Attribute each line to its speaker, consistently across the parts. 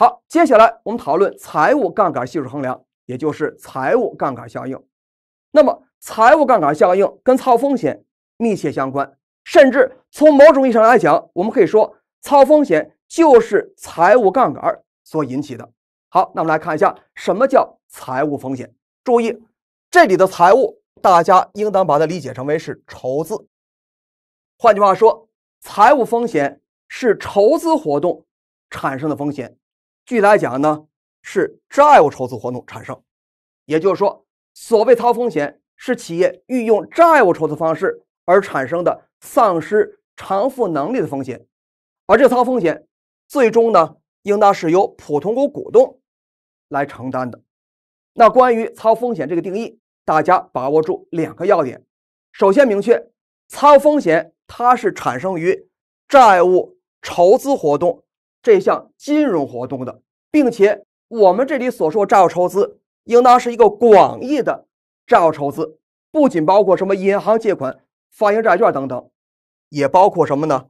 Speaker 1: 好，接下来我们讨论财务杠杆系数衡量，也就是财务杠杆效应。那么，财务杠杆效应跟操风险密切相关，甚至从某种意义上来讲，我们可以说操风险就是财务杠杆所引起的。好，那我们来看一下什么叫财务风险。注意，这里的财务大家应当把它理解成为是筹资。换句话说，财务风险是筹资活动产生的风险。具体来讲呢，是债务筹资活动产生，也就是说，所谓操风险是企业运用债务筹资方式而产生的丧失偿付能力的风险，而这操风险最终呢，应当是由普通股股东来承担的。那关于操风险这个定义，大家把握住两个要点：首先，明确操风险它是产生于债务筹资活动。这项金融活动的，并且我们这里所说债务筹资，应当是一个广义的债务筹资，不仅包括什么银行借款、发行债券等等，也包括什么呢？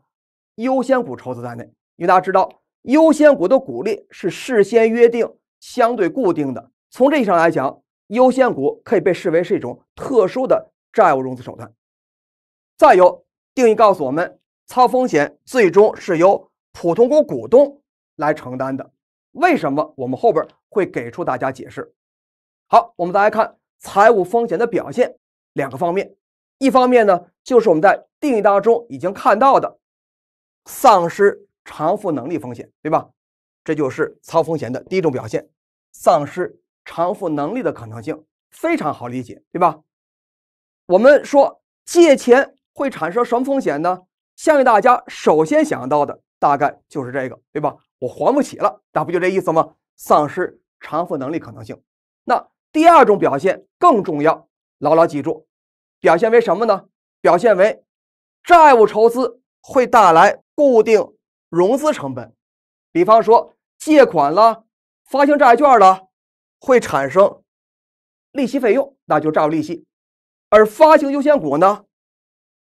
Speaker 1: 优先股筹资在内。因为大家知道，优先股的股利是事先约定相对固定的，从这意义上来讲，优先股可以被视为是一种特殊的债务融资手段。再有定义告诉我们，操风险最终是由。普通股股东来承担的，为什么我们后边会给出大家解释？好，我们再来看财务风险的表现两个方面，一方面呢，就是我们在定义当中已经看到的丧失偿付能力风险，对吧？这就是操风险的第一种表现，丧失偿付能力的可能性非常好理解，对吧？我们说借钱会产生什么风险呢？相信大家首先想到的。大概就是这个，对吧？我还不起了，那不就这意思吗？丧失偿付能力可能性。那第二种表现更重要，牢牢记住。表现为什么呢？表现为债务筹资会带来固定融资成本，比方说借款了、发行债券了，会产生利息费用，那就债务利息；而发行优先股呢，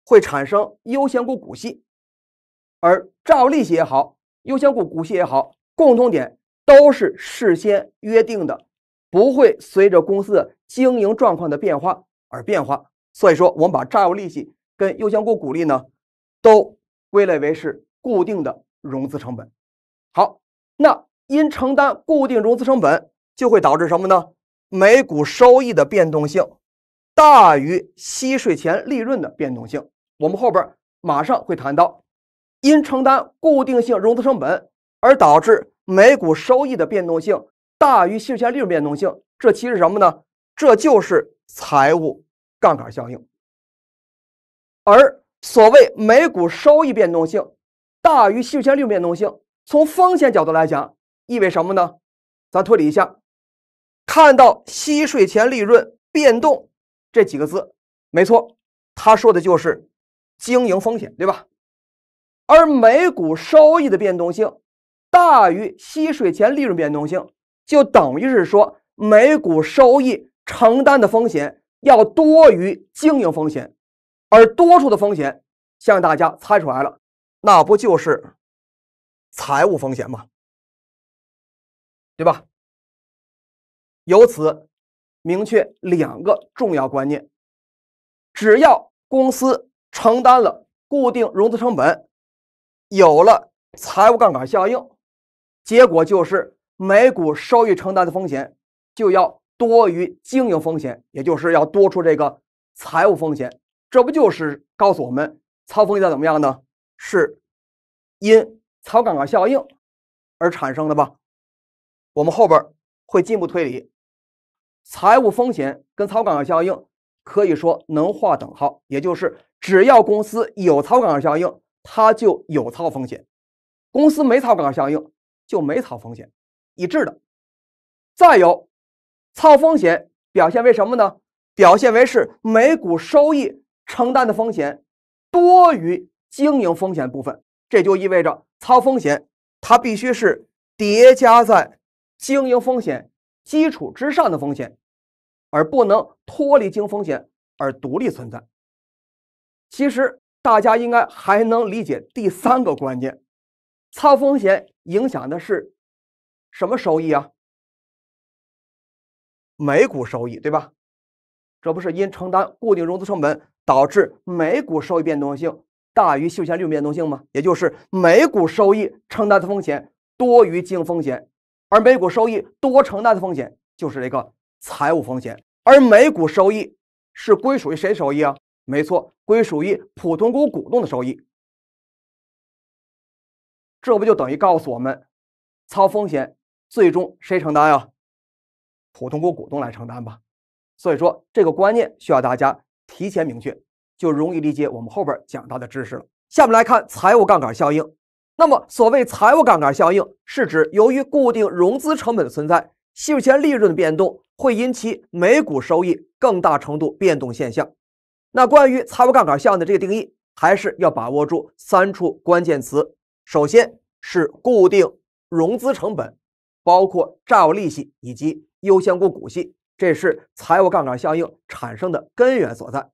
Speaker 1: 会产生优先股股息，而。债务利息也好，优先股股息也好，共同点都是事先约定的，不会随着公司经营状况的变化而变化。所以说，我们把债务利息跟优先股股利呢，都归类为是固定的融资成本。好，那因承担固定融资成本，就会导致什么呢？每股收益的变动性大于息税前利润的变动性。我们后边马上会谈到。因承担固定性融资成本而导致每股收益的变动性大于息税前利润变动性，这其实什么呢？这就是财务杠杆效应。而所谓每股收益变动性大于息税前利润变动性，从风险角度来讲，意味什么呢？咱推理一下，看到“息税前利润变动”这几个字，没错，他说的就是经营风险，对吧？而每股收益的变动性大于吸水前利润变动性，就等于是说每股收益承担的风险要多于经营风险，而多出的风险，向大家猜出来了，那不就是财务风险吗？对吧？由此明确两个重要观念：只要公司承担了固定融资成本。有了财务杠杆效应，结果就是每股收益承担的风险就要多于经营风险，也就是要多出这个财务风险。这不就是告诉我们，操风险怎么样呢？是因操杠杆效应而产生的吧？我们后边会进一步推理，财务风险跟操杠杆效应可以说能画等号，也就是只要公司有操杠杆效应。它就有操风险，公司没操杠相应就没操风险，一致的。再有，操风险表现为什么呢？表现为是每股收益承担的风险多于经营风险部分，这就意味着操风险它必须是叠加在经营风险基础之上的风险，而不能脱离经风险而独立存在。其实。大家应该还能理解第三个关键：操风险影响的是什么收益啊？每股收益对吧？这不是因承担固定融资成本导致每股收益变动性大于休闲利润变动性吗？也就是每股收益承担的风险多于经营风险，而每股收益多承担的风险就是这个财务风险，而每股收益是归属于谁收益啊？没错，归属于普通股股东的收益，这不就等于告诉我们，操风险最终谁承担呀？普通股股东来承担吧。所以说，这个观念需要大家提前明确，就容易理解我们后边讲到的知识了。下面来看财务杠杆效应。那么，所谓财务杠杆效应，是指由于固定融资成本的存在，息税前利润的变动会引起每股收益更大程度变动现象。那关于财务杠杆效应的这个定义，还是要把握住三处关键词。首先是固定融资成本，包括债务利息以及优先股股息，这是财务杠杆效应产生的根源所在。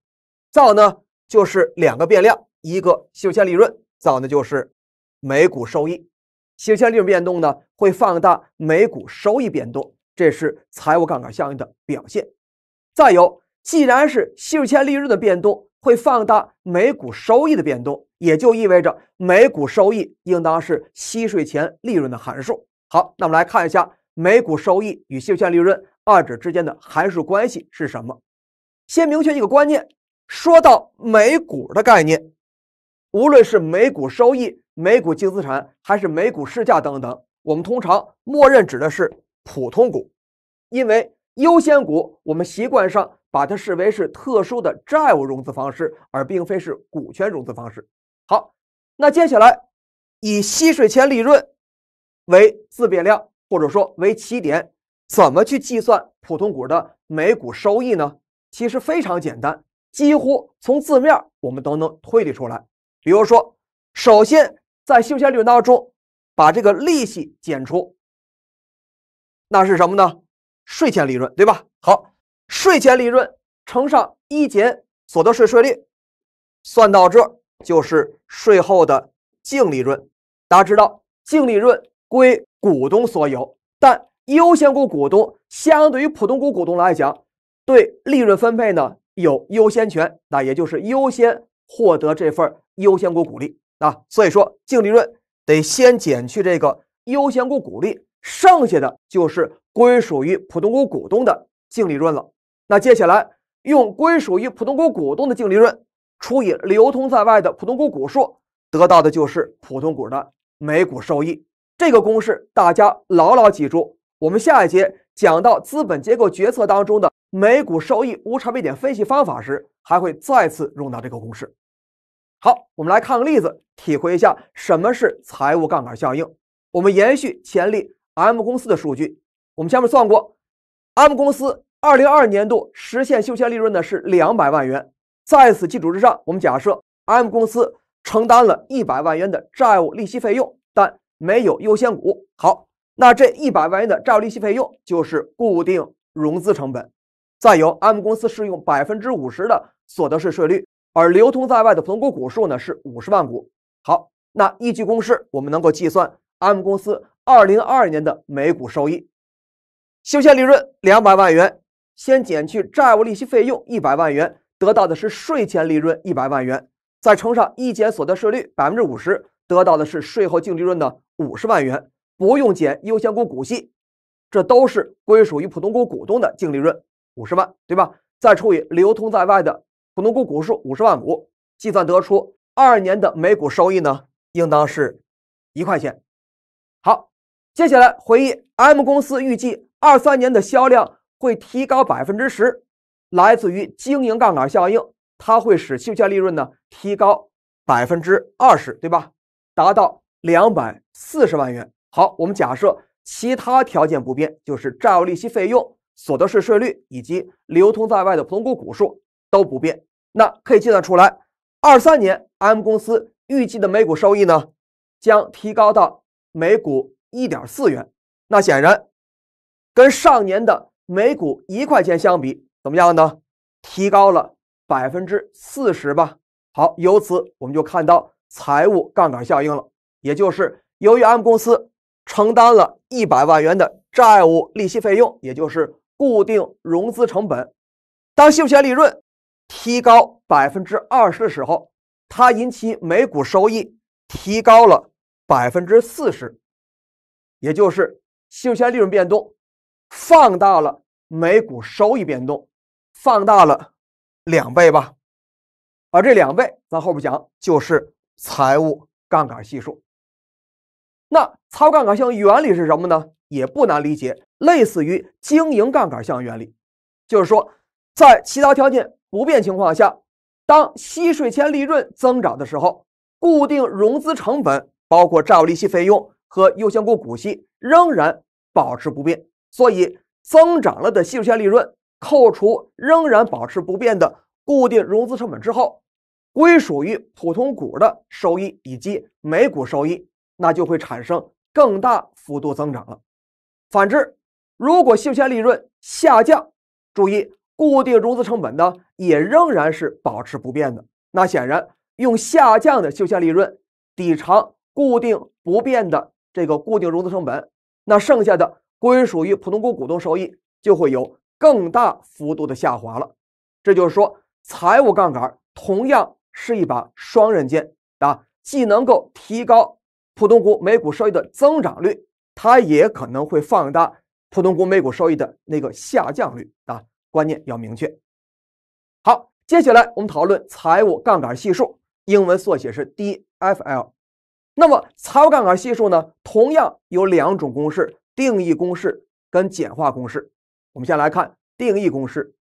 Speaker 1: 再有呢，就是两个变量，一个息税利润，再有呢就是每股收益。息税利润变动呢，会放大每股收益变动，这是财务杠杆效应的表现。再有。既然是息税前利润的变动会放大每股收益的变动，也就意味着每股收益应当是息税前利润的函数。好，那我们来看一下每股收益与息税前利润二者之间的函数关系是什么。先明确一个观念，说到每股的概念，无论是每股收益、每股净资产还是每股市价等等，我们通常默认指的是普通股，因为优先股我们习惯上。把它视为是特殊的债务融资方式，而并非是股权融资方式。好，那接下来以息税前利润为自变量，或者说为起点，怎么去计算普通股的每股收益呢？其实非常简单，几乎从字面我们都能推理出来。比如说，首先在税前利润当中把这个利息减出，那是什么呢？税前利润，对吧？好。税前利润乘上一减所得税税率，算到这儿就是税后的净利润。大家知道，净利润归股东所有，但优先股股东相对于普通股股东来讲，对利润分配呢有优先权，那也就是优先获得这份优先股股利啊。所以说，净利润得先减去这个优先股股利，剩下的就是归属于普通股股东的净利润了。那接下来，用归属于普通股股东的净利润除以流通在外的普通股股数，得到的就是普通股的每股收益。这个公式大家牢牢记住。我们下一节讲到资本结构决策当中的每股收益无差别点分析方法时，还会再次用到这个公式。好，我们来看个例子，体会一下什么是财务杠杆效应。我们延续前例 M 公司的数据，我们前面算过，M 公司。二零二年度实现修闲利润呢是两百万元，在此基础之上，我们假设 M 公司承担了一百万元的债务利息费用，但没有优先股。好，那这一百万元的债务利息费用就是固定融资成本。再有，M 公司适用百分之五十的所得税税率，而流通在外的普通股股数呢是五十万股。好，那依据公式，我们能够计算 M 公司二零二年的每股收益。修闲利润两百万元。先减去债务利息费用一百万元，得到的是税前利润一百万元，再乘上一减所得税率百分之五十，得到的是税后净利润的五十万元，不用减优先股股息，这都是归属于普通股股东的净利润五十万，对吧？再除以流通在外的普通股股数五十万股，计算得出二年的每股收益呢，应当是，一块钱。好，接下来回忆 M 公司预计二三年的销量。会提高百分之十，来自于经营杠杆效应，它会使期权利润呢提高百分之二十，对吧？达到两百四十万元。好，我们假设其他条件不变，就是债务利息费用、所得税税率以及流通在外的普通股股数都不变，那可以计算出来，二三年 M 公司预计的每股收益呢将提高到每股一点四元。那显然，跟上年的。每股一块钱相比怎么样呢？提高了百分之四十吧。好，由此我们就看到财务杠杆效应了，也就是由于 M 公司承担了一百万元的债务利息费用，也就是固定融资成本，当息税利润提高百分之二十的时候，它引起每股收益提高了百分之四十，也就是息税利润变动。放大了每股收益变动，放大了两倍吧。而这两倍，咱后边讲就是财务杠杆系数。那超杠杆项原理是什么呢？也不难理解，类似于经营杠杆项原理，就是说，在其他条件不变情况下，当息税前利润增长的时候，固定融资成本包括债务利息费用和优先股股息仍然保持不变。所以，增长了的息税前利润扣除仍然保持不变的固定融资成本之后，归属于普通股的收益以及每股收益，那就会产生更大幅度增长了。反之，如果息税前利润下降，注意，固定融资成本呢也仍然是保持不变的。那显然，用下降的息税前利润抵偿固定不变的这个固定融资成本，那剩下的。归属于普通股股东收益就会有更大幅度的下滑了，这就是说，财务杠杆同样是一把双刃剑啊，既能够提高普通股每股收益的增长率，它也可能会放大普通股每股收益的那个下降率啊，观念要明确。好，接下来我们讨论财务杠杆系数，英文缩写是 DFL。那么财务杠杆系数呢，同样有两种公式。定义公式跟简化公式，我们先来看定义公式。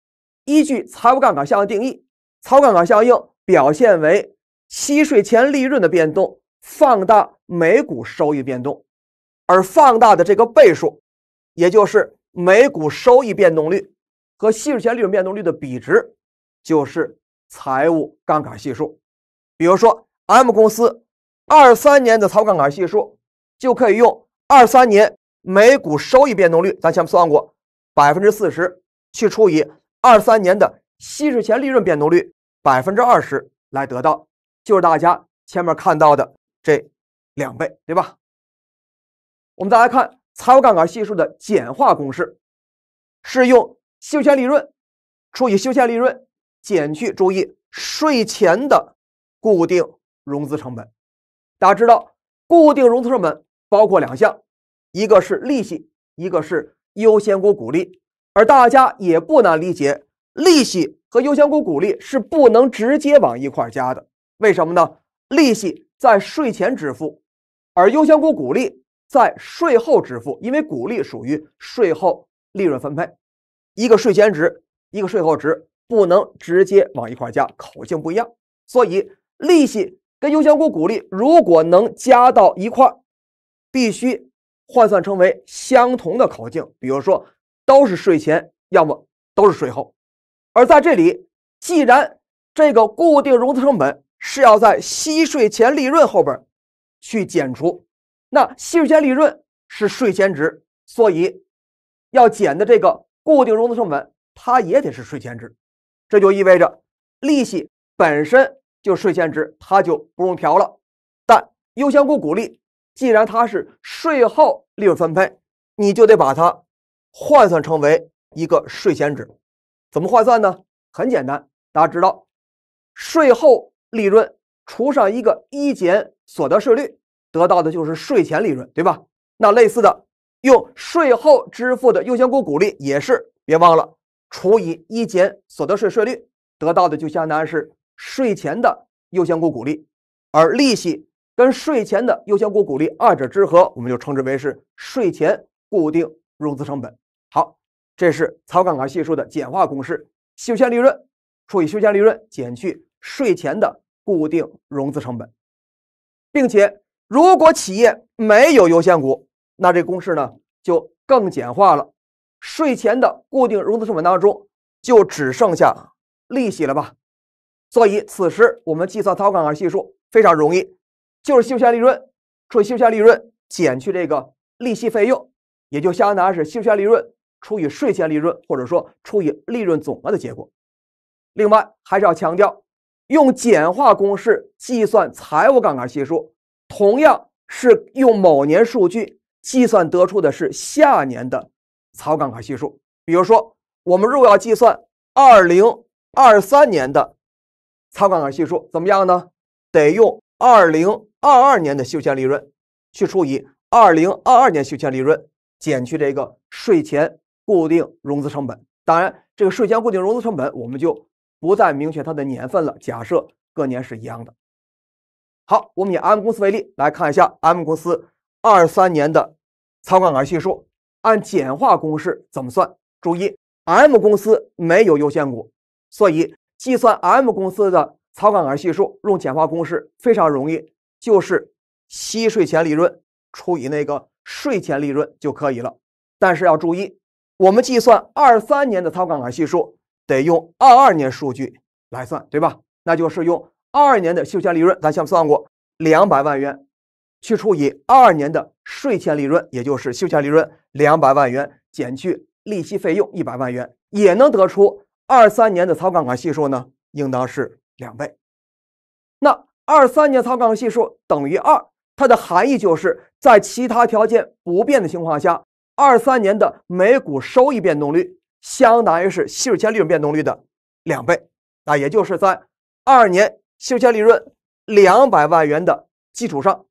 Speaker 1: 依据财务杠杆效应定义，财务杠杆效应表现为息税前利润的变动放大每股收益变动，而放大的这个倍数，也就是每股收益变动率和息税前利润变动率的比值，就是财务杠杆系数。比如说，M 公司二三年的财务杠杆系数就可以用二三年。每股收益变动率，咱前面算过，百分之四十，去除以二三年的息税前利润变动率百分之二十，来得到就是大家前面看到的这两倍，对吧？我们再来看财务杠杆系数的简化公式，是用息税前利润除以息税前利润减去，注意税前的固定融资成本。大家知道，固定融资成本包括两项。一个是利息，一个是优先股股利，而大家也不难理解，利息和优先股股利是不能直接往一块加的。为什么呢？利息在税前支付，而优先股股利在税后支付，因为股利属于税后利润分配，一个税前值，一个税后值，不能直接往一块加，口径不一样。所以，利息跟优先股股利如果能加到一块，必须。换算成为相同的口径，比如说都是税前，要么都是税后。而在这里，既然这个固定融资成本是要在息税前利润后边去减除，那息税前利润是税前值，所以要减的这个固定融资成本，它也得是税前值。这就意味着利息本身就税前值，它就不用调了。但优先股股利。既然它是税后利润分配，你就得把它换算成为一个税前值。怎么换算呢？很简单，大家知道，税后利润除上一个一减所得税率，得到的就是税前利润，对吧？那类似的，用税后支付的优先股股利也是，别忘了除以一减所得税税率，得到的就相当于是税前的优先股股利，而利息。跟税前的优先股股利二者之和，我们就称之为是税前固定融资成本。好，这是草杠杆系数的简化公式：优先利润除以优先利润减去税前的固定融资成本，并且如果企业没有优先股，那这公式呢就更简化了。税前的固定融资成本当中就只剩下利息了吧？所以此时我们计算超杠杆系数非常容易。就是税前利润，除以税前利润减去这个利息费用，也就相当于是税前利润除以税前利润，或者说除以利润总额的结果。另外，还是要强调，用简化公式计算财务杠杆系数，同样是用某年数据计算得出的是下年的财务杠杆系数。比如说，我们若要计算2023年的财务杠杆系数，怎么样呢？得用。2022年的休闲利润去除以2022年休闲利润减去这个税前固定融资成本，当然这个税前固定融资成本我们就不再明确它的年份了，假设各年是一样的。好，我们以 M 公司为例来看一下 M 公司23年的仓管杠杆系数，按简化公式怎么算？注意，M 公司没有优先股，所以计算 M 公司的。草杠杆系数用简化公式非常容易，就是息税前利润除以那个税前利润就可以了。但是要注意，我们计算二三年的草杠杆系数得用二二年数据来算，对吧？那就是用二二年的休前利润，咱先算过两百万元，去除以二二年的税前利润，也就是休前利润两百万元减去利息费用一百万元，也能得出二三年的草杠杆系数呢，应当是。两倍，那二三年草稿系数等于二，它的含义就是在其他条件不变的情况下，二三年的每股收益变动率相当于是息前利润变动率的两倍。啊，也就是在二年息前利润两百万元的基础上，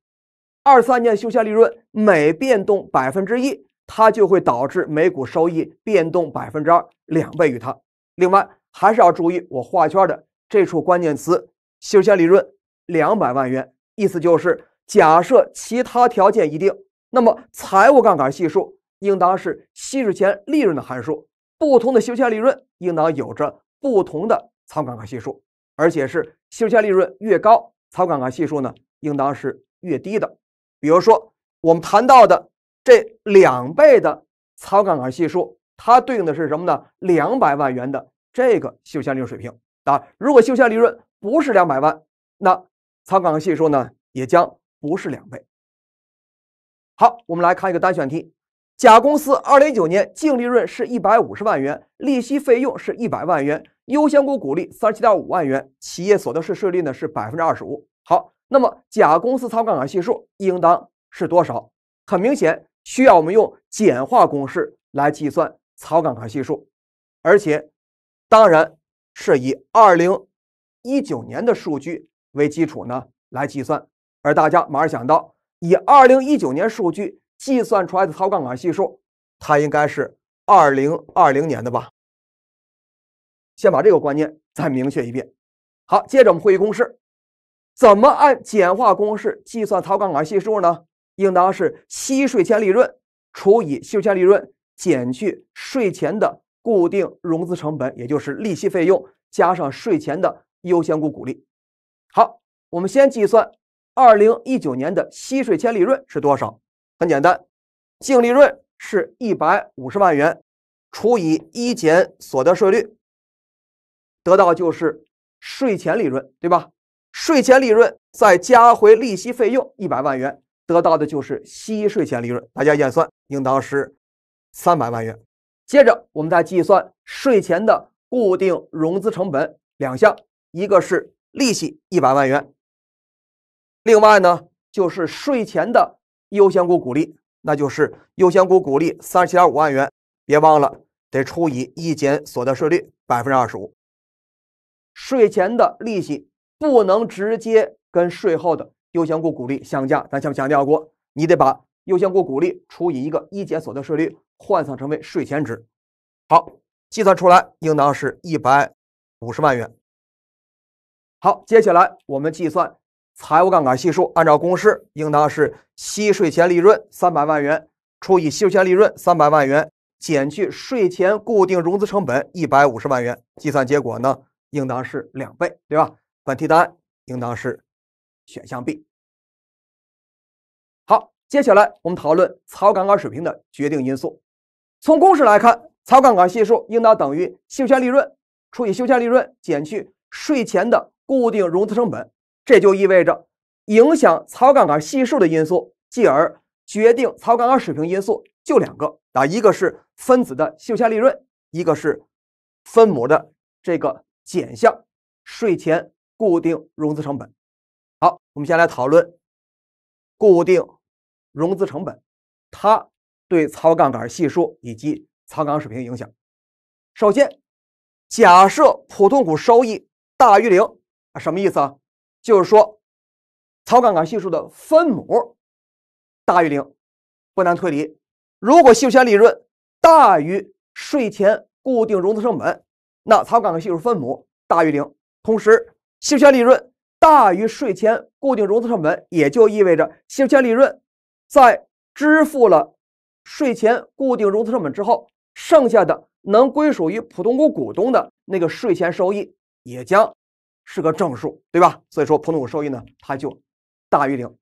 Speaker 1: 二三年息前利润每变动百分之一，它就会导致每股收益变动百分之二，两倍于它。另外，还是要注意我画圈的。这处关键词“息税利润两百万元”，意思就是假设其他条件一定，那么财务杠杆系数应当是息释前利润的函数。不同的息税利润应当有着不同的财务杠杆系数，而且是息税利润越高，财务杠杆系数呢应当是越低的。比如说我们谈到的这两倍的财务杠杆系数，它对应的是什么呢？两百万元的这个息税利润水平。啊，如果修先利润不是两百万，那，偿杠杆系数呢也将不是两倍。好，我们来看一个单选题。甲公司二零一九年净利润是一百五十万元，利息费用是一百万元，优先股股利三十七点五万元，企业所得税税率呢是百分之二十五。好，那么甲公司偿杠杆系数应当是多少？很明显，需要我们用简化公式来计算偿杠杆系数，而且，当然。是以二零一九年的数据为基础呢来计算，而大家马上想到，以二零一九年数据计算出来的超杠杆系数，它应该是二零二零年的吧？先把这个观念再明确一遍。好，接着我们会议公式，怎么按简化公式计算超杠杆系数呢？应当是息税前利润除以息税前利润减去税前的。固定融资成本，也就是利息费用加上税前的优先股股利。好，我们先计算二零一九年的息税前利润是多少？很简单，净利润是一百五十万元除以一减所得税率，得到就是税前利润，对吧？税前利润再加回利息费用一百万元，得到的就是息税前利润。大家验算，应当是三百万元。接着，我们再计算税前的固定融资成本两项，一个是利息一百万元，另外呢就是税前的优先股股利，那就是优先股股利三十七点五万元，别忘了得除以一减所得税率百分之二十五。税前的利息不能直接跟税后的优先股股利相加，咱前面强调过，你得把优先股股利除以一个一减所得税率。换算成为税前值，好，计算出来应当是一百五十万元。好，接下来我们计算财务杠杆系数，按照公式应当是息税前利润三百万元除以息税前利润三百万元减去税前固定融资成本一百五十万元，计算结果呢应当是两倍，对吧？本题答案应当是选项 B。好，接下来我们讨论财务杠杆水平的决定因素。从公式来看，槽杠杆系数应当等于息前利润除以息前利润减去税前的固定融资成本。这就意味着，影响槽杠杆系数的因素，继而决定槽杠杆水平因素就两个啊，一个是分子的息前利润，一个是分母的这个减项，税前固定融资成本。好，我们先来讨论固定融资成本，它。对操杠杆系数以及操杠水平影响。首先，假设普通股收益大于零，啊，什么意思啊？就是说，操杠杆系数的分母大于零，不难推理。如果税前利润大于税前固定融资成本，那操杠杆系数分母大于零。同时，税前利润大于税前固定融资成本，也就意味着税前利润在支付了税前固定融资成本之后，剩下的能归属于普通股股东的那个税前收益，也将是个正数，对吧？所以说，普通股收益呢，它就大于零。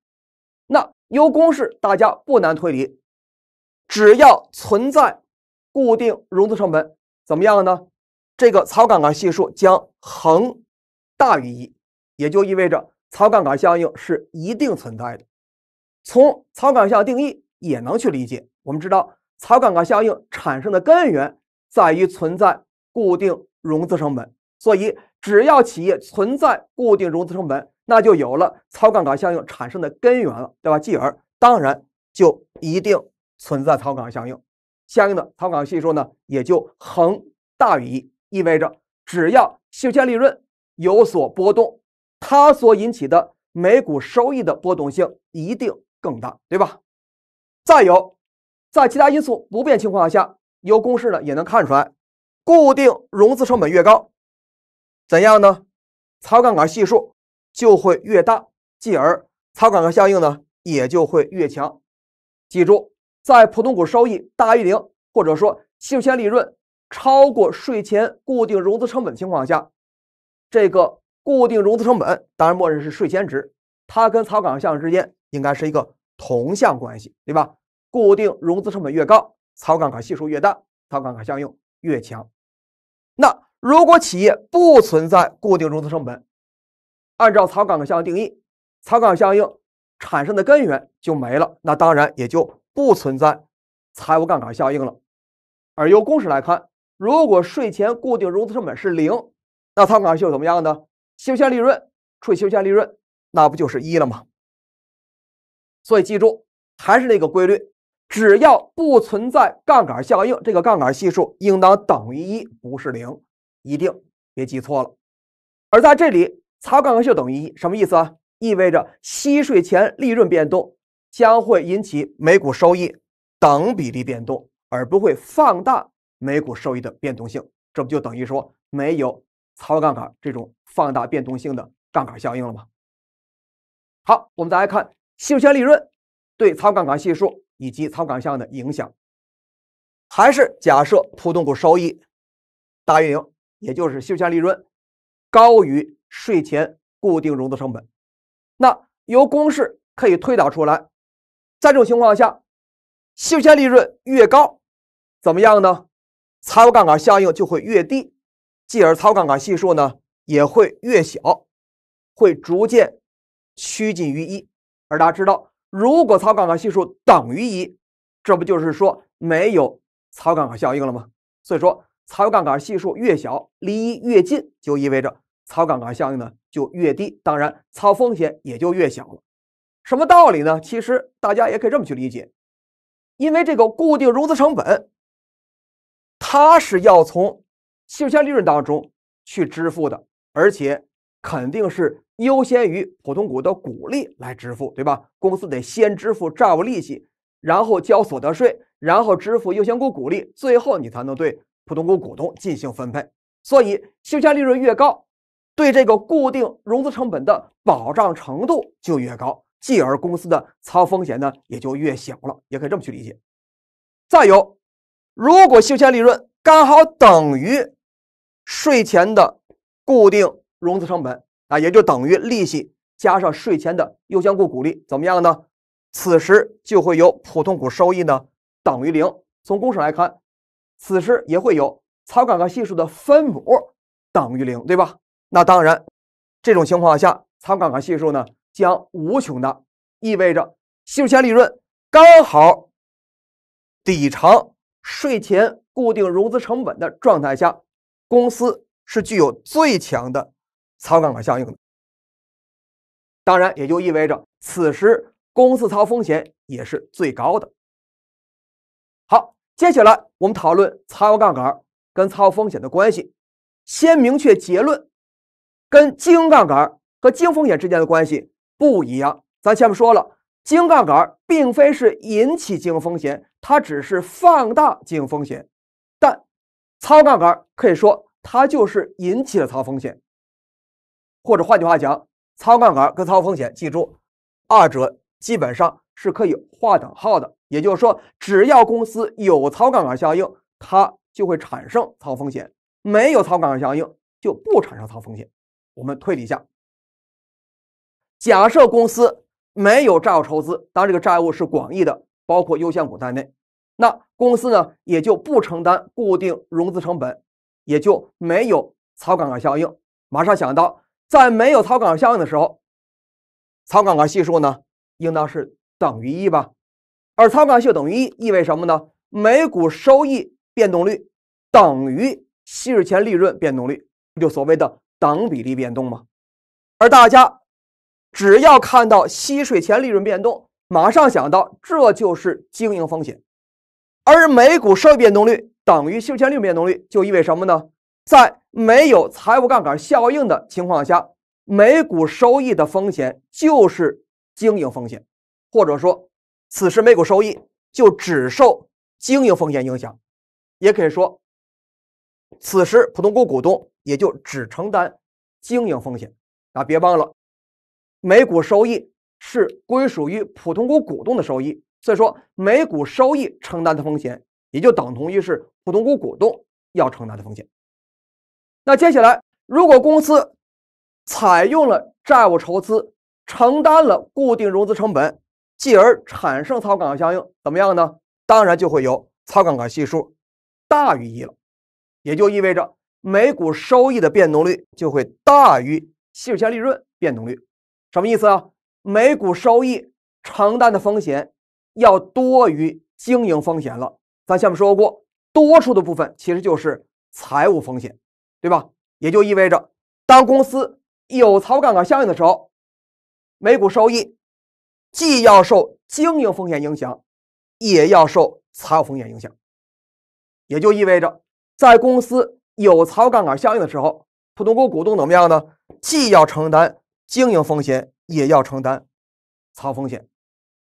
Speaker 1: 那由公式大家不难推理，只要存在固定融资成本，怎么样呢？这个草杠杆系数将恒大于一，也就意味着草杠杆效应是一定存在的。从草杠杆效应定义也能去理解。我们知道，草杠杆效应产生的根源在于存在固定融资成本，所以只要企业存在固定融资成本，那就有了草杠杆效应产生的根源了，对吧？继而，当然就一定存在草杠杆效应，相应的草杠杆系数呢也就恒大于一，意味着只要息前利润有所波动，它所引起的每股收益的波动性一定更大，对吧？再有。在其他因素不变情况下，由公式呢也能看出来，固定融资成本越高，怎样呢？槽杠杆系数就会越大，进而槽杠杆效应呢也就会越强。记住，在普通股收益大于零，或者说税前利润超过税前固定融资成本情况下，这个固定融资成本当然默认是税前值，它跟槽杠杆项之间应该是一个同向关系，对吧？固定融资成本越高，财务杠杆系数越大，财务杠杆效应越强。那如果企业不存在固定融资成本，按照财务杠杆效应定义，财务杠杆效应产生的根源就没了，那当然也就不存在财务杠杆效应了。而由公式来看，如果税前固定融资成本是零，那财务杠杆效应怎么样呢？税前利润除以税前利润，那不就是一了吗？所以记住，还是那个规律。只要不存在杠杆效应，这个杠杆系数应当等于一，不是零，一定别记错了。而在这里，财杠杆系数等于一，什么意思啊？意味着息税前利润变动将会引起每股收益等比例变动，而不会放大每股收益的变动性。这不就等于说没有财杠杆这种放大变动性的杠杆效应了吗？好，我们再来看息税前利润对财杠杆系数。以及操港项的影响，还是假设普通股收益大于零，也就是休闲利润高于税前固定融资成本。那由公式可以推导出来，在这种情况下，休闲利润越高，怎么样呢？财务杠杆效应就会越低，继而财务杠杆系数呢也会越小，会逐渐趋近于一。而大家知道。如果超杠杆系数等于一，这不就是说没有超杠杆效应了吗？所以说，超杠杆系数越小，离一越近，就意味着超杠杆效应呢就越低，当然，超风险也就越小了。什么道理呢？其实大家也可以这么去理解，因为这个固定融资成本，它是要从期税利润当中去支付的，而且肯定是。优先于普通股的股利来支付，对吧？公司得先支付债务利息，然后交所得税，然后支付优先股股利，最后你才能对普通股股东进行分配。所以，休假利润越高，对这个固定融资成本的保障程度就越高，继而公司的操风险呢也就越小了。也可以这么去理解。再有，如果休假利润刚好等于税前的固定融资成本。啊，也就等于利息加上税前的优先股股利，怎么样呢？此时就会有普通股收益呢等于零。从公式来看，此时也会有草杠杆系数的分母等于零，对吧？那当然，这种情况下，草杠杆系数呢将无穷大，意味着息税前利润刚好抵偿税前固定融资成本的状态下，公司是具有最强的。操杠杆效应的，当然也就意味着此时公司操风险也是最高的。好，接下来我们讨论操杠杆跟操风险的关系。先明确结论，跟精杠杆和精风险之间的关系不一样。咱前面说了，精杠杆并非是引起金融风险，它只是放大金融风险。但操杠杆可以说它就是引起了操风险。或者换句话讲，操杠杆跟操风险，记住，二者基本上是可以划等号的。也就是说，只要公司有操杠杆效应，它就会产生操风险；没有操杠杆效应，就不产生操风险。我们推理一下：假设公司没有债务筹资，当然这个债务是广义的，包括优先股在内，那公司呢也就不承担固定融资成本，也就没有操杠杆效应。马上想到。在没有超杠杆效应的时候，超杠杆系数呢应当是等于一吧？而超杠杆系数等于一意味什么呢？每股收益变动率等于稀释前利润变动率，就所谓的等比例变动嘛。而大家只要看到稀税前利润变动，马上想到这就是经营风险，而每股收益变动率等于稀税前利润变动率，就意味着什么呢？在没有财务杠杆效应的情况下，每股收益的风险就是经营风险，或者说，此时每股收益就只受经营风险影响，也可以说，此时普通股股东也就只承担经营风险啊！别忘了，每股收益是归属于普通股股东的收益，所以说每股收益承担的风险也就等同于是普通股股东要承担的风险。那接下来，如果公司采用了债务筹资，承担了固定融资成本，继而产生超杠杆效应，怎么样呢？当然就会有超杠杆系数大于一了，也就意味着每股收益的变动率就会大于息税前利润变动率。什么意思啊？每股收益承担的风险要多于经营风险了。咱下面说过，多出的部分其实就是财务风险。对吧？也就意味着，当公司有财务杠杆效应的时候，每股收益既要受经营风险影响，也要受财务风险影响。也就意味着，在公司有财务杠杆效应的时候，普通股股东怎么样呢？既要承担经营风险，也要承担财务风险。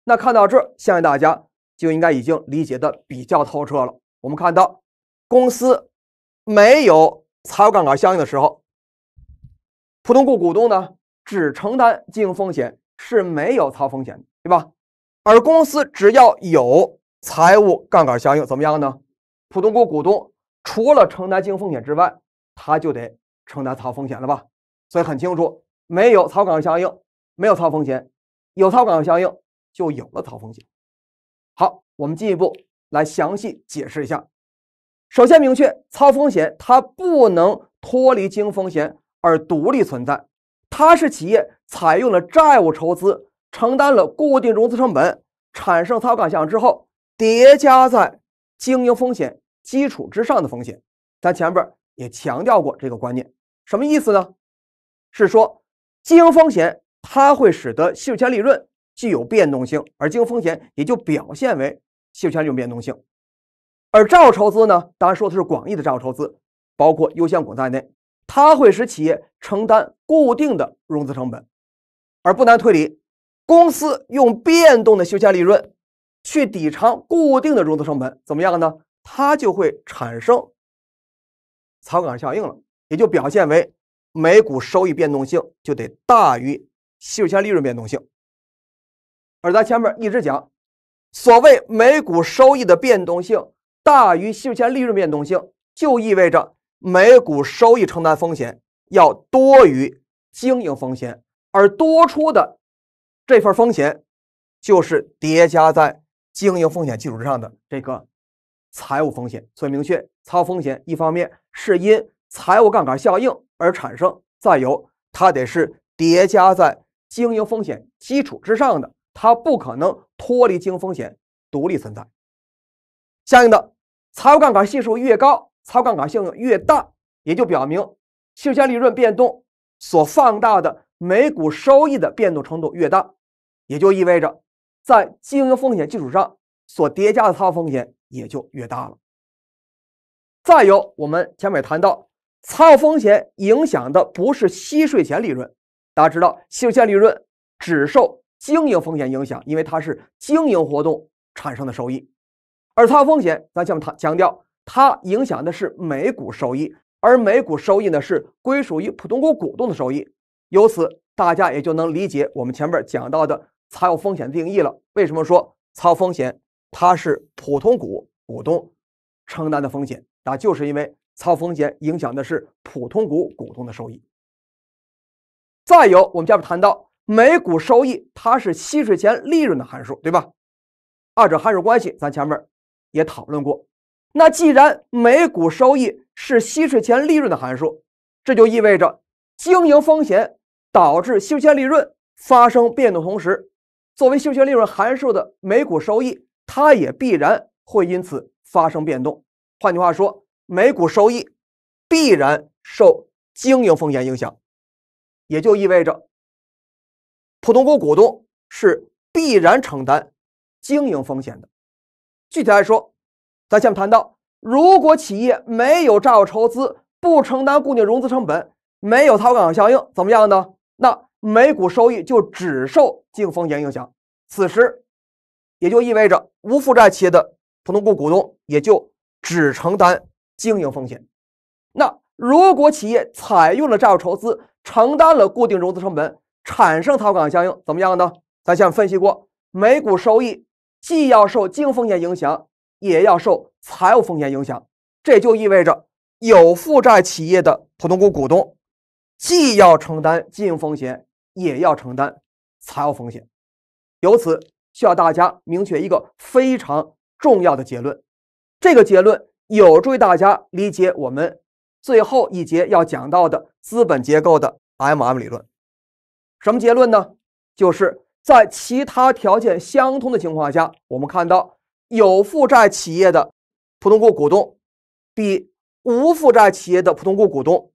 Speaker 1: 那看到这儿，相信大家就应该已经理解的比较透彻了。我们看到，公司没有。财务杠杆相应的时候，普通股股东呢只承担经营风险，是没有操风险的，对吧？而公司只要有财务杠杆相应，怎么样呢？普通股股东除了承担经营风险之外，他就得承担操风险了吧？所以很清楚，没有操杠杆相应，没有操风险；有操杠杆相应，就有了操风险。好，我们进一步来详细解释一下。首先明确，操风险它不能脱离经营风险而独立存在，它是企业采用了债务筹资，承担了固定融资成本，产生操感项之后，叠加在经营风险基础之上的风险。咱前边也强调过这个观念，什么意思呢？是说经营风险它会使得息税前利润具有变动性，而经营风险也就表现为息税前利润变动性。而债务筹资呢，当然说的是广义的债务筹资，包括优先股在内，它会使企业承担固定的融资成本，而不难推理，公司用变动的休闲利润去抵偿固定的融资成本，怎么样呢？它就会产生，草杆效应了，也就表现为每股收益变动性就得大于休闲利润变动性，而咱前面一直讲，所谓每股收益的变动性。大于息税前利润变动性，就意味着每股收益承担风险要多于经营风险，而多出的这份风险就是叠加在经营风险基础之上的这个财务风险。所以，明确，务风险一方面是因财务杠杆效应而产生，再有它得是叠加在经营风险基础之上的，它不可能脱离经营风险独立存在。相应的财务杠杆系数越高，财务杠杆效应越大，也就表明期税利润变动所放大的每股收益的变动程度越大，也就意味着在经营风险基础上所叠加的财务风险也就越大了。再有，我们前面谈到财务风险影响的不是息税前利润，大家知道息税前利润只受经营风险影响，因为它是经营活动产生的收益。而它风险，咱前面谈强调，它影响的是每股收益，而每股收益呢是归属于普通股股东的收益。由此，大家也就能理解我们前面讲到的财务风险定义了。为什么说财务风险它是普通股股东承担的风险？那就是因为财务风险影响的是普通股股东的收益。再有，我们下面谈到每股收益，它是稀释前利润的函数，对吧？二者函数关系，咱前面。也讨论过。那既然每股收益是稀释前利润的函数，这就意味着经营风险导致稀释前利润发生变动同时，作为稀释前利润函数的每股收益，它也必然会因此发生变动。换句话说，每股收益必然受经营风险影响，也就意味着普通股股东是必然承担经营风险的。具体来说，咱下面谈到，如果企业没有债务筹资，不承担固定融资成本，没有套杠杆效应，怎么样呢？那每股收益就只受净风险影响。此时，也就意味着无负债企业的普通股股东也就只承担经营风险。那如果企业采用了债务筹资，承担了固定融资成本，产生套杠杆效应，怎么样呢？咱下面分析过，每股收益。既要受经营风险影响，也要受财务风险影响，这就意味着有负债企业的普通股股东既要承担经营风险，也要承担财务风险。由此，需要大家明确一个非常重要的结论，这个结论有助于大家理解我们最后一节要讲到的资本结构的 MM 理论。什么结论呢？就是。在其他条件相同的情况下，我们看到有负债企业的普通股股东比无负债企业的普通股股东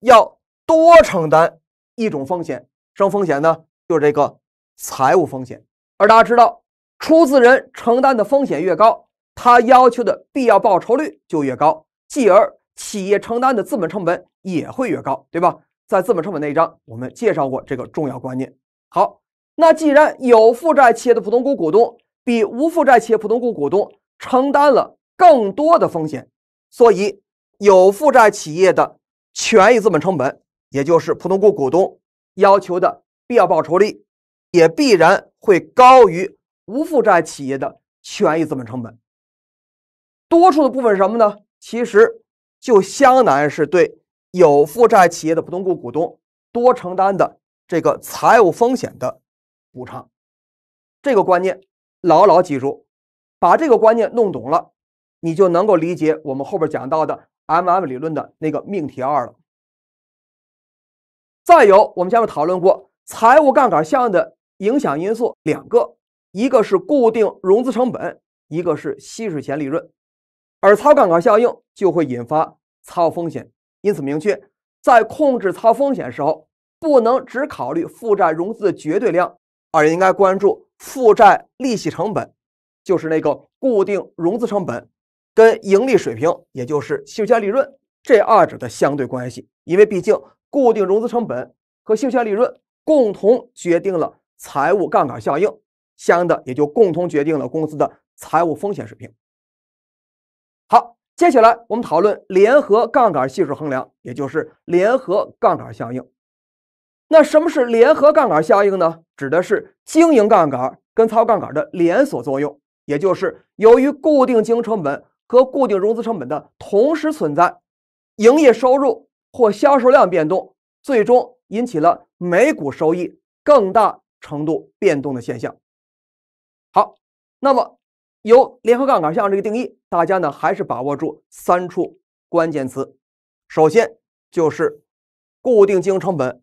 Speaker 1: 要多承担一种风险，什么风险呢？就是这个财务风险。而大家知道，出资人承担的风险越高，他要求的必要报酬率就越高，继而企业承担的资本成本也会越高，对吧？在资本成本那一章，我们介绍过这个重要观念。好。那既然有负债企业的普通股股东比无负债企业普通股股东承担了更多的风险，所以有负债企业的权益资本成本，也就是普通股股东要求的必要报酬率，也必然会高于无负债企业的权益资本成本。多出的部分是什么呢？其实就相当于是对有负债企业的普通股股东多承担的这个财务风险的。补偿，这个观念牢牢记住，把这个观念弄懂了，你就能够理解我们后边讲到的 MM 理论的那个命题二了。再有，我们前面讨论过财务杠杆效应的影响因素两个，一个是固定融资成本，一个是息税前利润，而操杠杆效应就会引发操风险，因此明确在控制操风险时候，不能只考虑负债融资的绝对量。而应该关注负债利息成本，就是那个固定融资成本，跟盈利水平，也就是息价利润这二者的相对关系，因为毕竟固定融资成本和息价利润共同决定了财务杠杆效应，相应的也就共同决定了公司的财务风险水平。好，接下来我们讨论联合杠杆系数衡量，也就是联合杠杆效应。那什么是联合杠杆效应呢？指的是经营杠杆跟操杠杆的连锁作用，也就是由于固定经营成本和固定融资成本的同时存在，营业收入或销售量变动，最终引起了每股收益更大程度变动的现象。好，那么由联合杠杆效应这个定义，大家呢还是把握住三处关键词，首先就是固定经营成本。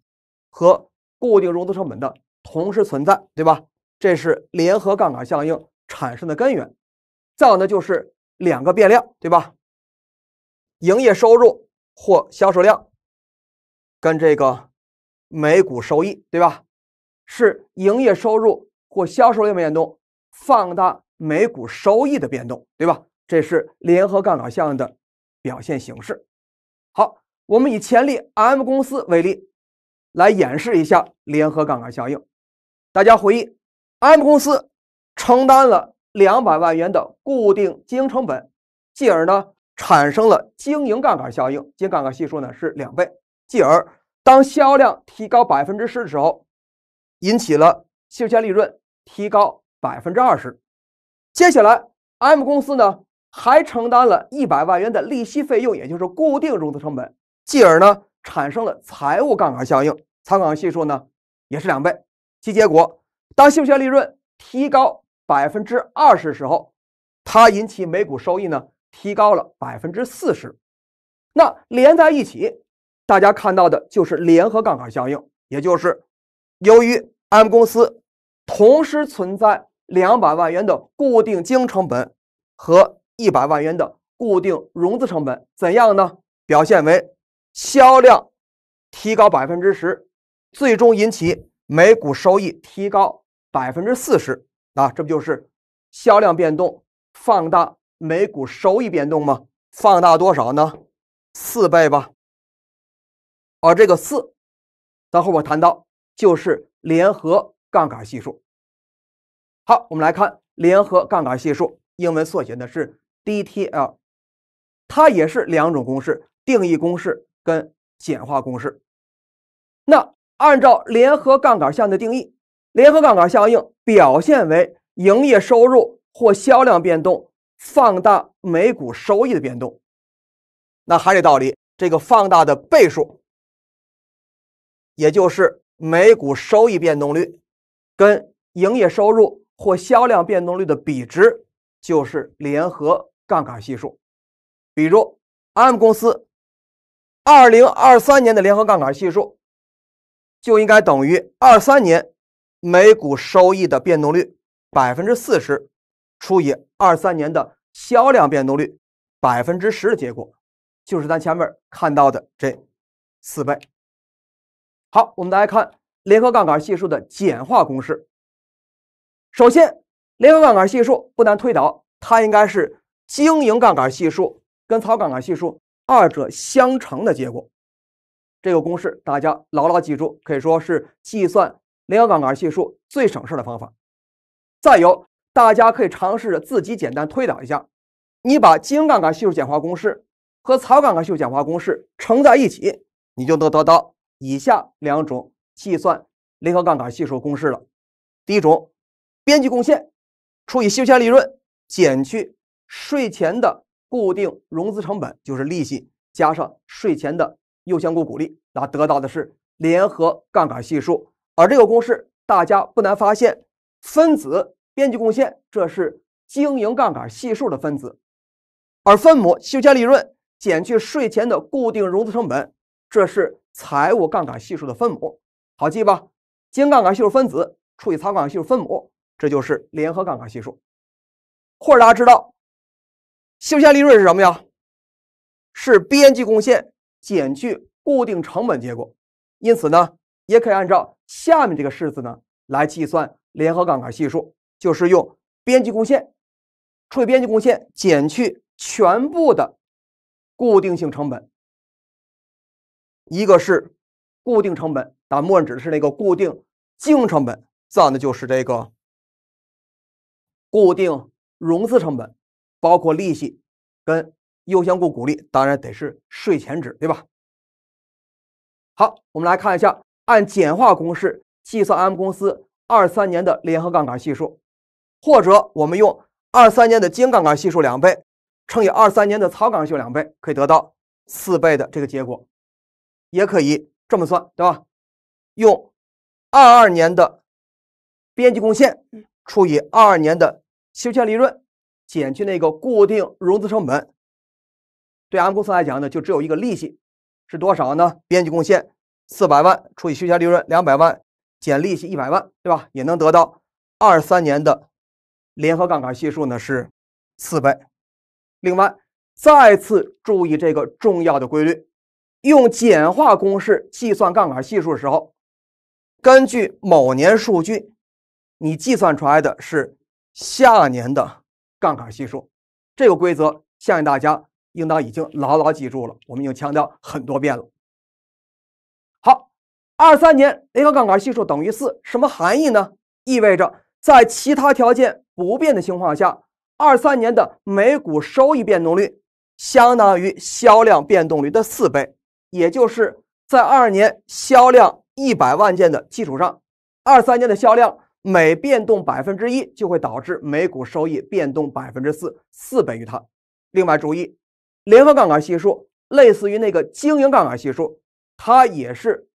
Speaker 1: 和固定融资成本的同时存在，对吧？这是联合杠杆效应产生的根源。再有呢，就是两个变量，对吧？营业收入或销售量跟这个每股收益，对吧？是营业收入或销售量变动放大每股收益的变动，对吧？这是联合杠杆效应的表现形式。好，我们以潜力 M 公司为例。来演示一下联合杠杆效应。大家回忆，M 公司承担了两百万元的固定经营成本，继而呢产生了经营杠杆效应，经营杠杆系数呢是两倍。继而，当销量提高百分之十的时候，引起了息税利润提高百分之二十。接下来，M 公司呢还承担了一百万元的利息费用，也就是固定融资成本，继而呢。产生了财务杠杆效应，杠杆系数呢也是两倍，其结果，当期税利润提高百分之二十的时候，它引起每股收益呢提高了百分之四十。那连在一起，大家看到的就是联合杠杆效应，也就是由于 M 公司同时存在两百万元的固定经营成本和一百万元的固定融资成本，怎样呢？表现为。销量提高百分之十，最终引起每股收益提高百分之四十啊！这不就是销量变动放大每股收益变动吗？放大多少呢？四倍吧。而这个四，咱后边谈到就是联合杠杆系数。好，我们来看联合杠杆系数，英文缩写的是 DTL，它也是两种公式定义公式。跟简化公式，那按照联合杠杆项的定义，联合杠杆效应表现为营业收入或销量变动放大每股收益的变动。那还有道理，这个放大的倍数，也就是每股收益变动率跟营业收入或销量变动率的比值，就是联合杠杆系数。比如 M 公司。二零二三年的联合杠杆系数就应该等于二三年每股收益的变动率百分之四十除以二三年的销量变动率百分之十的结果，就是咱前面看到的这四倍。好，我们来看联合杠杆系数的简化公式。首先，联合杠杆系数不难推导，它应该是经营杠杆系数跟操杠杆系数。二者相乘的结果，这个公式大家牢牢记住，可以说，是计算联合杠杆系数最省事的方法。再有，大家可以尝试着自己简单推导一下，你把精杠杆系数简化公式和槽杠杆系数简化公式乘在一起，你就能得到以下两种计算联合杠杆系数公式了。第一种，边际贡献除以休闲利润减去税前的。固定融资成本就是利息加上税前的优先股股利，那得到的是联合杠杆系数。而这个公式，大家不难发现，分子边际贡献这是经营杠杆系数的分子，而分母税加利润减去税前的固定融资成本，这是财务杠杆系数的分母。好记吧？经营杠杆系数分子除以财务杠杆系数分母，这就是联合杠杆系数。或者大家知道。休闲利润是什么呀？是边际贡献减去固定成本结果。因此呢，也可以按照下面这个式子呢来计算联合杠杆系数，就是用边际贡献除以边际贡献减去全部的固定性成本。一个是固定成本，但默认指的是那个固定经营成本，再的就是这个固定融资成本。包括利息，跟优先股股利，当然得是税前值，对吧？好，我们来看一下，按简化公式计算 M 公司23年的联合杠杆系数，或者我们用23年的经杠杆系数两倍乘以23年的草杠杆系数两倍，可以得到四倍的这个结果，也可以这么算，对吧？用22年的边际贡献除以22年的修税利润。减去那个固定融资成本，对 M 公司来讲呢，就只有一个利息，是多少呢？边际贡献四百万除以息前利润两百万，减利息一百万，对吧？也能得到二三年的联合杠杆系数呢是四倍。另外，再次注意这个重要的规律：用简化公式计算杠杆系数的时候，根据某年数据，你计算出来的是下年的。杠杆系数，这个规则相信大家应当已经牢牢记住了，我们已经强调很多遍了。好，二三年那个杠杆系数等于四，什么含义呢？意味着在其他条件不变的情况下，二三年的每股收益变动率相当于销量变动率的四倍，也就是在二年销量一百万件的基础上，二三年的销量。每变动百分之一，就会导致每股收益变动百分之四，四倍于它。另外注意，联合杠杆系数类似于那个经营杠杆系数，它也是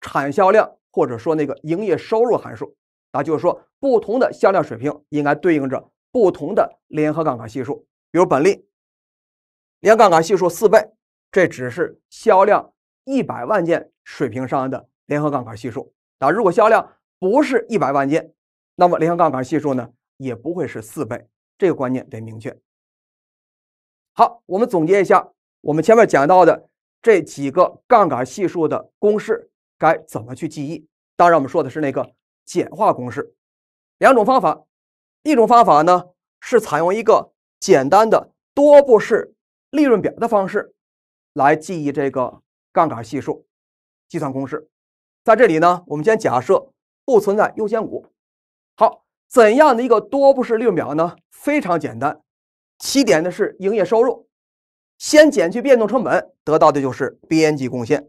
Speaker 1: 产销量或者说那个营业收入函数。啊，就是说不同的销量水平应该对应着不同的联合杠杆系数。比如本例，联合杠杆系数四倍，这只是销量一百万件水平上的联合杠杆系数。啊，如果销量不是一百万件，那么，联合杠杆系数呢也不会是四倍，这个观念得明确。好，我们总结一下我们前面讲到的这几个杠杆系数的公式该怎么去记忆。当然，我们说的是那个简化公式，两种方法，一种方法呢是采用一个简单的多步式利润表的方式来记忆这个杠杆系数计算公式。在这里呢，我们先假设不存在优先股。怎样的一个多步式利润表呢？非常简单，起点的是营业收入，先减去变动成本，得到的就是边际贡献。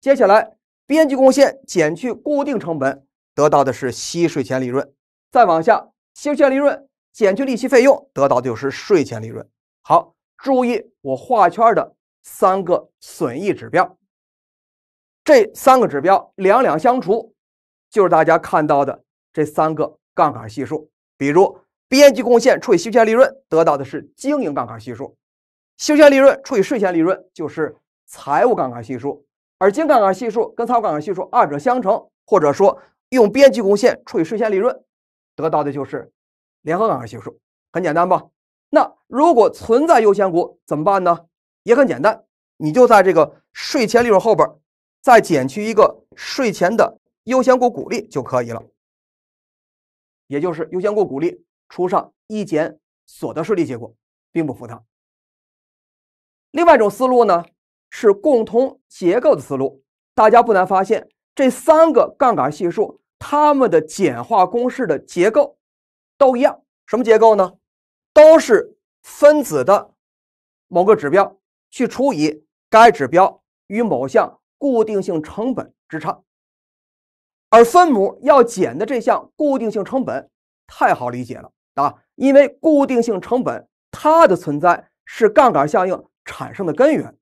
Speaker 1: 接下来，边际贡献减去固定成本，得到的是息税前利润。再往下，息税前利润减去利息费用，得到的就是税前利润。好，注意我画圈的三个损益指标，这三个指标两两相除，就是大家看到的这三个。杠杆系数，比如边际贡献除以休前利润，得到的是经营杠杆系数；休前利润除以税前利润就是财务杠杆系数。而经杠杆系数跟财务杠杆系数二者相乘，或者说用边际贡献除以税前利润，得到的就是联合杠杆系数。很简单吧？那如果存在优先股怎么办呢？也很简单，你就在这个税前利润后边再减去一个税前的优先股股利就可以了。也就是优先股股利除上一减所得税率结果，并不服他。另外一种思路呢，是共同结构的思路。大家不难发现，这三个杠杆系数它们的简化公式的结构都一样。什么结构呢？都是分子的某个指标去除以该指标与某项固定性成本之差。而分母要减的这项固定性成本，太好理解了啊！因为固定性成本它的存在是杠杆效应产生的根源，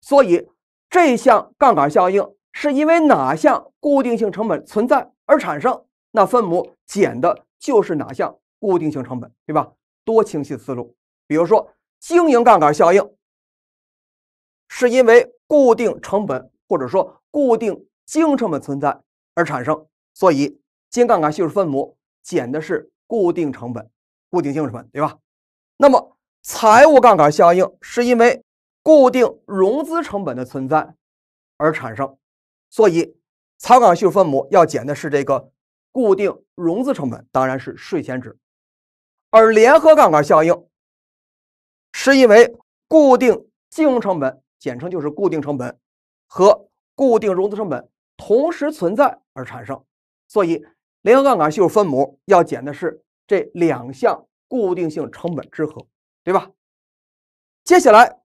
Speaker 1: 所以这项杠杆效应是因为哪项固定性成本存在而产生，那分母减的就是哪项固定性成本，对吧？多清晰的思路！比如说，经营杠杆效应是因为固定成本或者说固定经营成本存在。而产生，所以，金杠杆系数分母减的是固定成本、固定性成本，对吧？那么，财务杠杆效应是因为固定融资成本的存在而产生，所以，财务杠杆系数分母要减的是这个固定融资成本，当然是税前值。而联合杠杆效应是因为固定经营成本，简称就是固定成本和固定融资成本同时存在。而产生，所以联合杠杆系数分母要减的是这两项固定性成本之和，对吧？接下来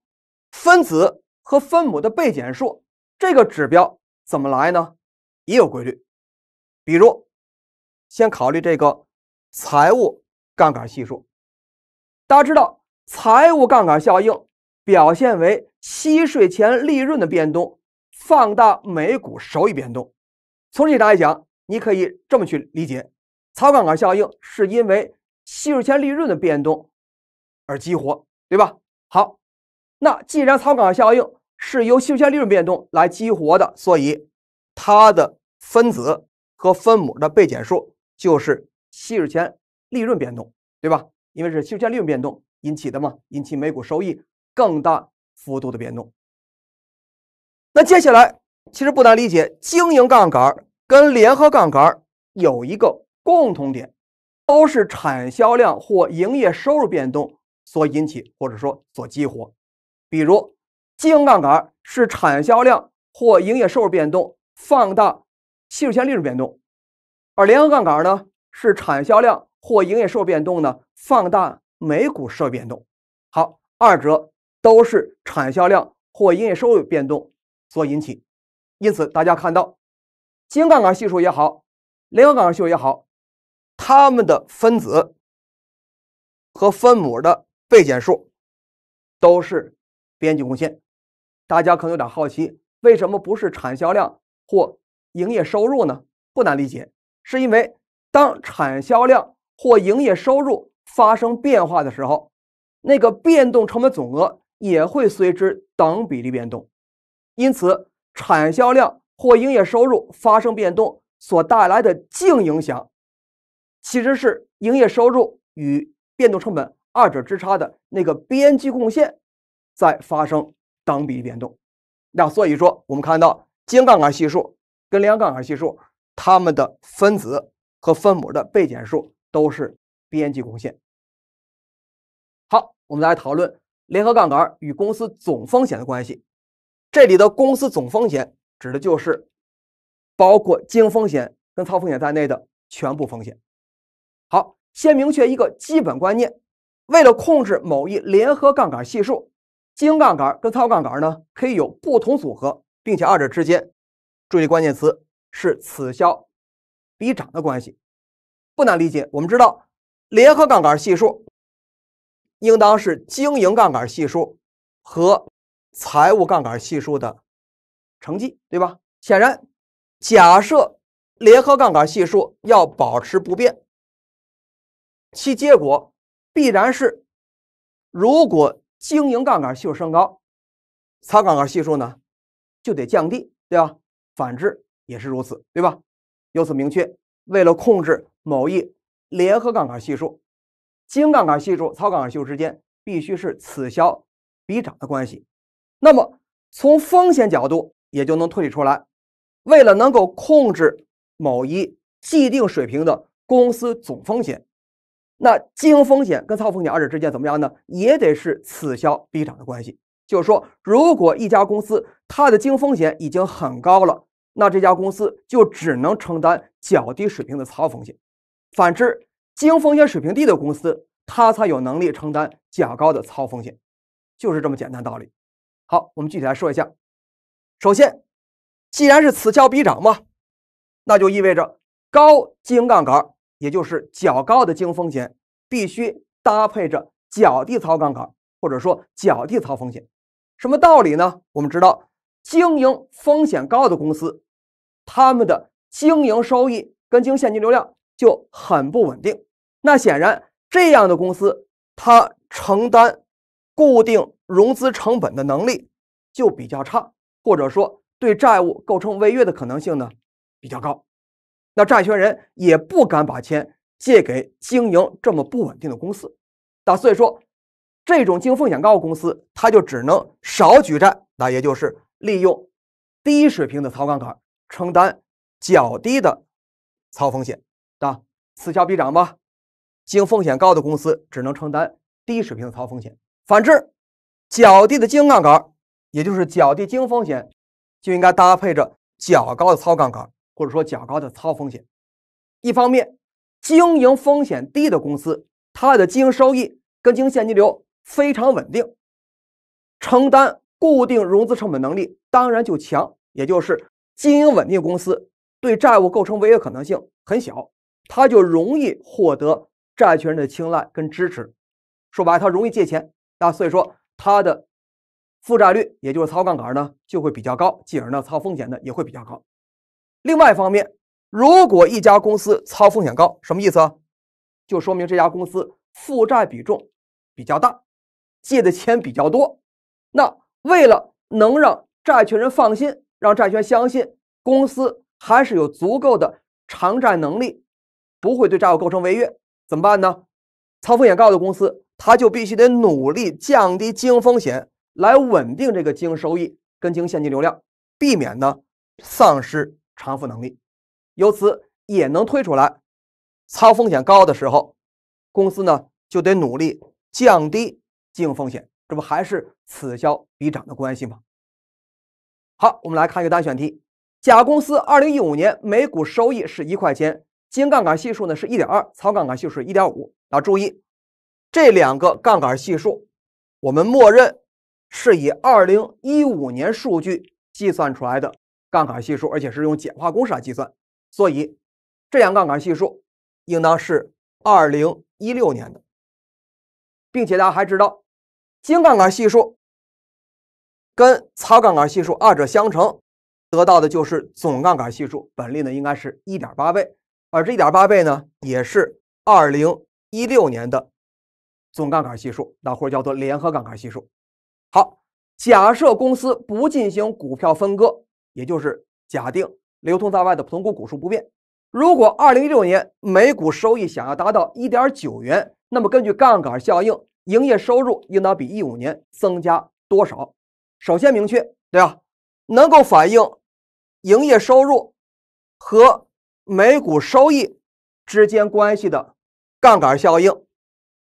Speaker 1: 分子和分母的被减数这个指标怎么来呢？也有规律，比如先考虑这个财务杠杆系数，大家知道财务杠杆效应表现为息税前利润的变动放大每股收益变动。从这场来讲，你可以这么去理解：，草杠杆效应是因为息税前利润的变动而激活，对吧？好，那既然草杠杆效应是由息税前利润变动来激活的，所以它的分子和分母的被减数就是息税前利润变动，对吧？因为是息税前利润变动引起的嘛，引起每股收益更大幅度的变动。那接下来。其实不难理解，经营杠杆跟联合杠杆有一个共同点，都是产销量或营业收入变动所引起或者说所激活。比如，经营杠杆是产销量或营业收入变动放大系数线利润变动，而联合杠杆呢是产销量或营业收入变动呢放大每股收益变动。好，二者都是产销量或营业收入变动所引起。因此，大家看到，经杠杆系数也好，联合杠杆系数也好，它们的分子和分母的被减数都是边际贡献。大家可能有点好奇，为什么不是产销量或营业收入呢？不难理解，是因为当产销量或营业收入发生变化的时候，那个变动成本总额也会随之等比例变动，因此。产销量或营业收入发生变动所带来的净影响，其实是营业收入与变动成本二者之差的那个边际贡献在发生等比例变动。那所以说，我们看到经杠杆系数跟联合杠杆系数，它们的分子和分母的被减数都是边际贡献。好，我们来讨论联合杠杆与公司总风险的关系。这里的公司总风险指的就是包括经营风险跟操风险在内的全部风险。好，先明确一个基本观念：为了控制某一联合杠杆系数，经营杠杆跟操杠杆呢可以有不同组合，并且二者之间，注意关键词是此消彼长的关系。不难理解，我们知道联合杠杆系数应当是经营杠杆系数和。财务杠杆系数的成绩，对吧？显然，假设联合杠杆系数要保持不变，其结果必然是：如果经营杠杆系数升高，操杠杆系数呢就得降低，对吧？反之也是如此，对吧？由此明确，为了控制某一联合杠杆系数、经营杠杆系数、操杠杆系数之间，必须是此消彼长的关系。那么，从风险角度也就能推理出来，为了能够控制某一既定水平的公司总风险，那经营风险跟操风险二者之间怎么样呢？也得是此消彼长的关系。就是说，如果一家公司它的经营风险已经很高了，那这家公司就只能承担较低水平的操风险；反之，经营风险水平低的公司，它才有能力承担较高的操风险。就是这么简单道理。好，我们具体来说一下。首先，既然是此消彼长嘛，那就意味着高经营杠杆，也就是较高的经营风险，必须搭配着较低槽杠杆，或者说较低槽风险。什么道理呢？我们知道，经营风险高的公司，他们的经营收益跟经营现金流量就很不稳定。那显然，这样的公司，它承担。固定融资成本的能力就比较差，或者说对债务构成违约的可能性呢比较高。那债权人也不敢把钱借给经营这么不稳定的公司，啊，所以说这种经风险高的公司，它就只能少举债，那也就是利用低水平的操杠杆承担较低的操风险，啊，此消彼长吧。经风险高的公司只能承担低水平的操风险。反之，较低的经营杠杆，也就是较低经营风险，就应该搭配着较高的操杠杆，或者说较高的操风险。一方面，经营风险低的公司，它的经营收益跟经营现金流非常稳定，承担固定融资成本能力当然就强，也就是经营稳定公司对债务构成违约可能性很小，它就容易获得债权人的青睐跟支持。说白，它容易借钱。那所以说，它的负债率，也就是操杠杆呢，就会比较高，进而呢，操风险呢也会比较高。另外一方面，如果一家公司操风险高，什么意思啊？就说明这家公司负债比重比较大，借的钱比较多。那为了能让债权人放心，让债权相信公司还是有足够的偿债能力，不会对债务构成违约，怎么办呢？操风险高的公司。他就必须得努力降低经营风险，来稳定这个经营收益跟经营现金流量，避免呢丧失偿付能力。由此也能推出来，操风险高的时候，公司呢就得努力降低经营风险，这不还是此消彼长的关系吗？好，我们来看一个单选题：甲公司二零一五年每股收益是一块钱，净杠杆系数呢是一点二，操杠杆系数一点五。啊，注意。这两个杠杆系数，我们默认是以二零一五年数据计算出来的杠杆系数，而且是用简化公式来计算，所以这两杠杆系数应当是二零一六年的，并且大家还知道，精杠杆系数跟糙杠杆系数二者相乘得到的就是总杠杆系数，本利呢应该是一点八倍，而这一点八倍呢也是二零一六年的。总杠杆系数，那或者叫做联合杠杆系数。好，假设公司不进行股票分割，也就是假定流通在外的普通股股数不变。如果二零一六年每股收益想要达到一点九元，那么根据杠杆效应，营业收入应当比一五年增加多少？首先明确，对吧？能够反映营业收入和每股收益之间关系的杠杆效应。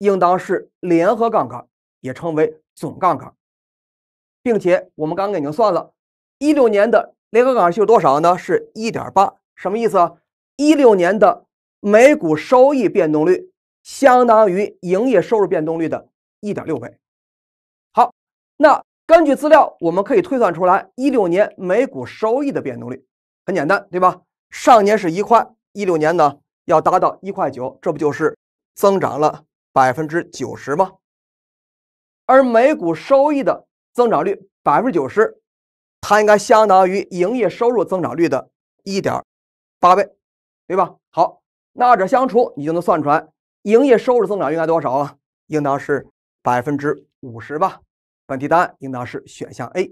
Speaker 1: 应当是联合杠杆，也称为总杠杆，并且我们刚刚已经算了，一六年的联合杠杆是多少呢？是1.8，什么意思啊？一六年的每股收益变动率相当于营业收入变动率的1.6倍。好，那根据资料，我们可以推算出来一六年每股收益的变动率，很简单，对吧？上年是一块，一六年呢要达到一块九，这不就是增长了？百分之九十吗？而每股收益的增长率百分之九十，它应该相当于营业收入增长率的一点八倍，对吧？好，那二者相除，你就能算出来营业收入增长率应该多少啊？应当是百分之五十吧。本题答案应当是选项 A。